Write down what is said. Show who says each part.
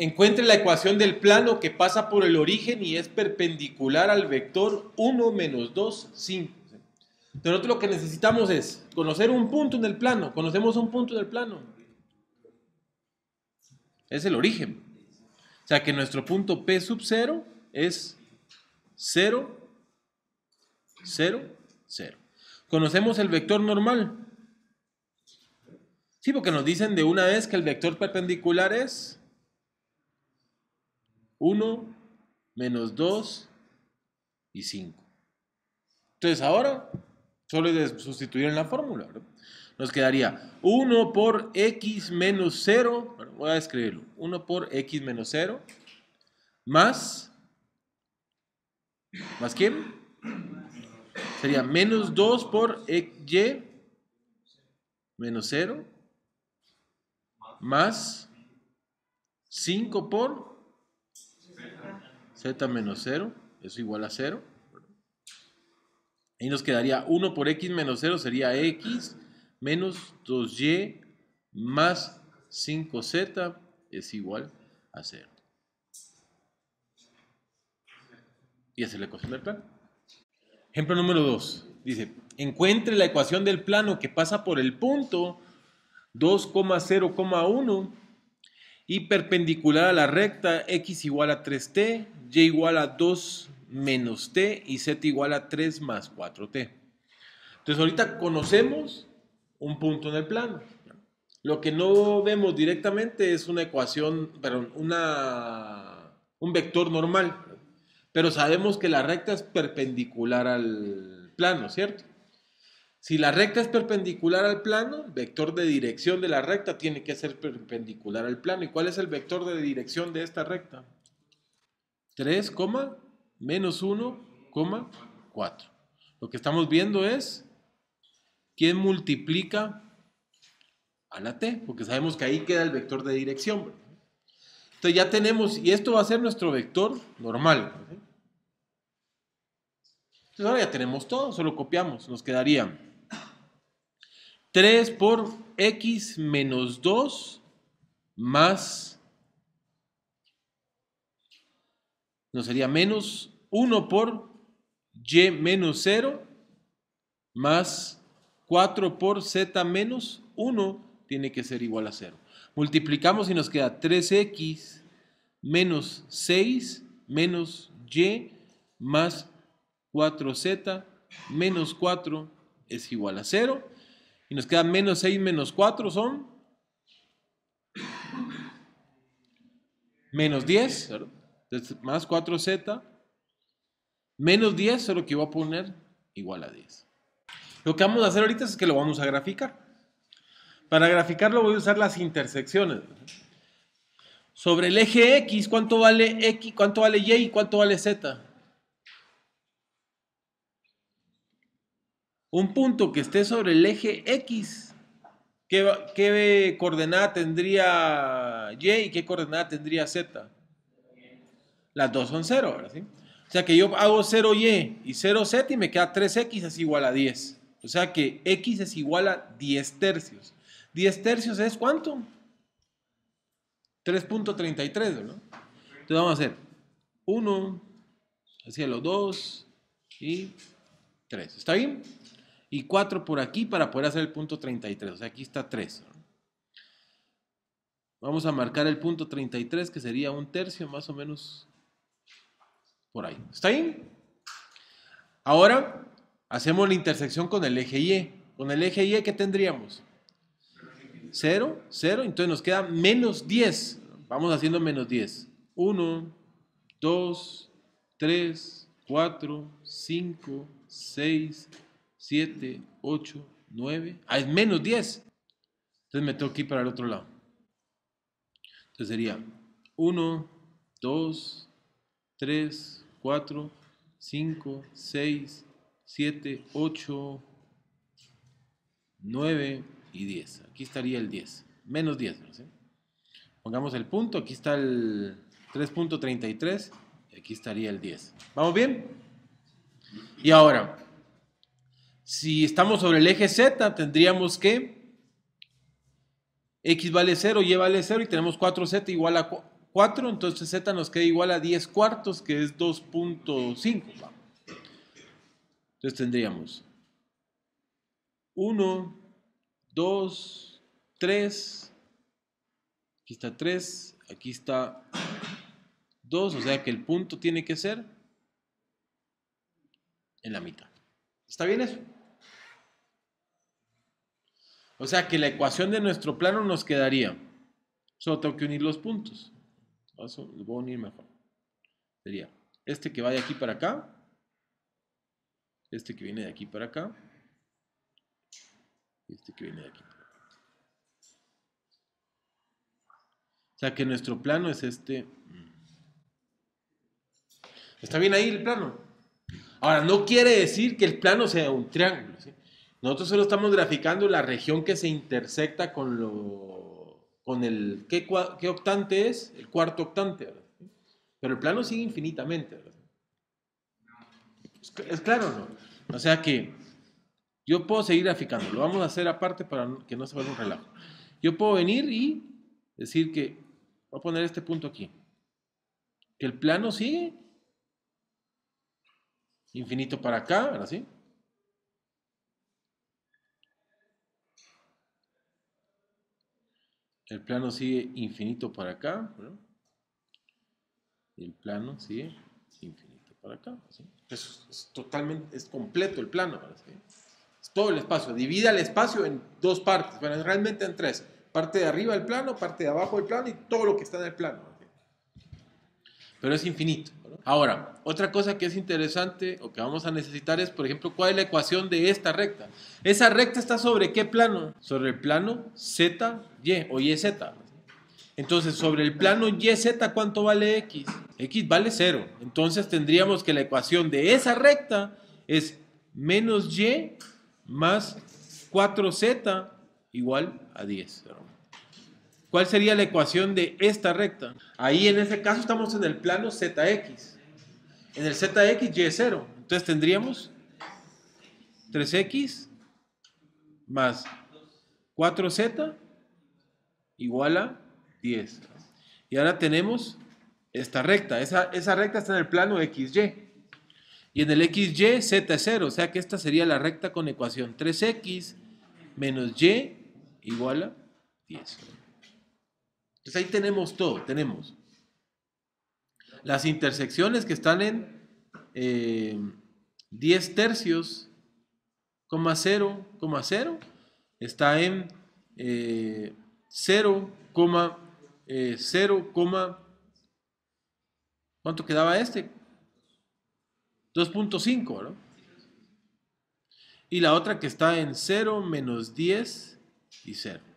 Speaker 1: Encuentre la ecuación del plano que pasa por el origen y es perpendicular al vector 1 menos 2, 5. Nosotros lo que necesitamos es conocer un punto en el plano. Conocemos un punto en el plano. Es el origen. O sea que nuestro punto P sub 0 es 0, 0, 0. Conocemos el vector normal. Sí, porque nos dicen de una vez que el vector perpendicular es 1 menos 2 y 5. Entonces ahora solo es sustituir en la fórmula. Nos quedaría 1 por x menos 0, voy a escribirlo, 1 por x menos 0 más, ¿más quién? Sería menos 2 por y menos 0 más 5 por z menos 0 es igual a 0. Y nos quedaría 1 por x menos 0 sería x menos 2y más 5z es igual a 0. Y esa es la ecuación del plano. Ejemplo número 2. Dice, encuentre la ecuación del plano que pasa por el punto 2,0,1 y perpendicular a la recta x igual a 3t, y igual a 2 menos t y z igual a 3 más 4t. Entonces ahorita conocemos un punto en el plano. Lo que no vemos directamente es una ecuación, perdón, una, un vector normal, pero sabemos que la recta es perpendicular al plano, ¿cierto? Si la recta es perpendicular al plano, vector de dirección de la recta tiene que ser perpendicular al plano. ¿Y cuál es el vector de dirección de esta recta? 3, menos 1, Lo que estamos viendo es quién multiplica a la t, porque sabemos que ahí queda el vector de dirección. Entonces ya tenemos, y esto va a ser nuestro vector normal. Entonces ahora ya tenemos todo, solo copiamos, nos quedaría 3 por x menos 2 más, no sería menos 1 por y menos 0 más 4 por z menos 1 tiene que ser igual a 0. Multiplicamos y nos queda 3x menos 6 menos y más 4z menos 4 es igual a 0. Y nos queda menos 6 menos 4 son menos 10, más 4z, menos 10, lo que voy a poner igual a 10. Lo que vamos a hacer ahorita es que lo vamos a graficar. Para graficarlo voy a usar las intersecciones. Sobre el eje X, ¿cuánto vale X, cuánto vale Y y cuánto vale Z? un punto que esté sobre el eje X. ¿Qué, coordenada tendría Y y qué coordenada tendría Z? Las dos son 0, ¿verdad? ¿Sí? O sea que yo hago 0y y 0z y me queda 3x es igual a 10. O sea que x es igual a 10 tercios. 10 tercios es cuánto? 3.33, ¿verdad? Entonces vamos a hacer 1 hacia los 2 y 3. ¿Está bien? y 4 por aquí para poder hacer el punto 33. O sea, aquí está 3. Vamos a marcar el punto 33, que sería un tercio más o menos por ahí. ¿Está ahí? Ahora hacemos la intersección con el eje Y. Con el eje Y, ¿qué tendríamos? 0, 0, entonces nos queda menos 10. Vamos haciendo menos 10. 1, 2, 3, 4, 5, 6, 7, 8, 9, ah, es menos 10. Entonces me tengo que para el otro lado. Entonces sería 1, 2, 3, 4, 5, 6, 7, 8, 9 y 10. Aquí estaría el 10. Menos 10. ¿no? Pongamos el punto. Aquí está el 3.33. Y aquí estaría el 10. ¿Vamos bien? Y ahora, si estamos sobre el eje Z, tendríamos que x vale 0, y vale 0 y tenemos 4z igual a 4, entonces z nos queda igual a 10 cuartos, que es 2.5. Entonces tendríamos 1, 2, 3, aquí está 3, aquí está 2, o sea que el punto tiene que ser en la mitad. ¿Está bien eso? O sea que la ecuación de nuestro plano nos quedaría. Solo tengo que unir los puntos. Eso lo voy a unir mejor. Sería este que va de aquí para acá. Este que viene de aquí para acá. Y este que viene de aquí para acá. O sea que nuestro plano es este. ¿Está bien ahí el plano? Ahora, no quiere decir que el plano sea un triángulo. ¿sí? Nosotros solo estamos graficando la región que se intersecta con lo con el qué, qué octante es, el cuarto octante, Pero el plano sigue infinitamente, Es, claro claro, ¿no? O sea que yo puedo seguir graficando, lo vamos a hacer aparte para que no se vuelva un relajo. Yo puedo venir y decir que voy a poner este punto aquí. Que el plano sigue infinito para acá, ¿verdad? ¿Sí? El plano sigue infinito para acá. el plano sigue infinito para acá. Es, totalmente, es completo el plano. Es todo el espacio. Divide el espacio en dos partes. Bueno, realmente en tres. Parte de arriba del plano, parte de abajo del plano y todo lo que está en el plano pero es infinito. Ahora, otra cosa que es interesante o que vamos a necesitar es, por ejemplo, cuál es la ecuación de esta recta. ¿Esa recta está sobre qué plano? Sobre el plano Y o YZ. Entonces, sobre el plano YZ, ¿cuánto vale X? X vale 0. Entonces tendríamos que la ecuación de esa recta es menos Y más 4Z igual a 10. ¿Cuál sería la ecuación de esta recta? Ahí en este caso estamos en el plano ZX. En el ZX, Y es 0. Entonces tendríamos 3X más 4Z igual a 10. Y ahora tenemos esta recta. Esa, esa recta está en el plano XY. Y en el XY, Z es 0. O sea que esta sería la recta con ecuación 3X menos Y igual a 10. Entonces ahí tenemos todo, tenemos las intersecciones que están en 10 eh, tercios, 0, 0, está en 0, eh, 0, eh, ¿cuánto quedaba este? 2.5, ¿no? Y la otra que está en 0 menos 10 y 0.